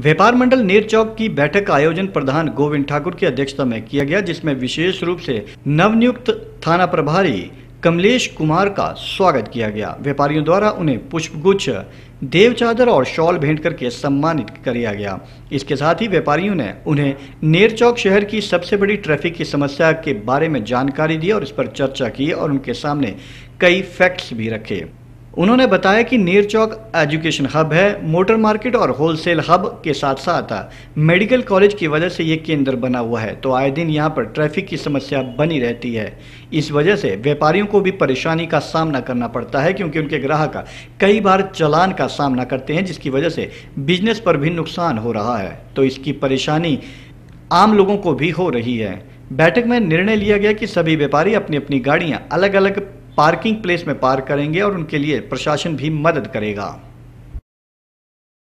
व्यापार मंडल नेर चौक की बैठक का आयोजन प्रधान गोविंद ठाकुर की अध्यक्षता में किया गया जिसमें विशेष रूप से नवनियुक्त थाना प्रभारी कमलेश कुमार का स्वागत किया गया व्यापारियों द्वारा उन्हें पुष्पगुच्छ देव चादर और शॉल भेंट करके सम्मानित किया गया इसके साथ ही व्यापारियों ने उन्हें नेर चौक शहर की सबसे बड़ी ट्रैफिक की समस्या के बारे में जानकारी दी और इस पर चर्चा की और उनके सामने कई फैक्ट्स भी रखे उन्होंने बताया कि नेर चौक एजुकेशन हब है मोटर मार्केट और होलसेल हब के साथ साथ मेडिकल कॉलेज की वजह से ये केंद्र बना हुआ है तो आए दिन यहाँ पर ट्रैफिक की समस्या बनी रहती है इस वजह से व्यापारियों को भी परेशानी का सामना करना पड़ता है क्योंकि उनके ग्राहक कई बार चलान का सामना करते हैं जिसकी वजह से बिजनेस पर भी नुकसान हो रहा है तो इसकी परेशानी आम लोगों को भी हो रही है बैठक में निर्णय लिया गया कि सभी व्यापारी अपनी अपनी गाड़ियां अलग अलग पार्किंग प्लेस में पार्क करेंगे और उनके लिए प्रशासन भी मदद करेगा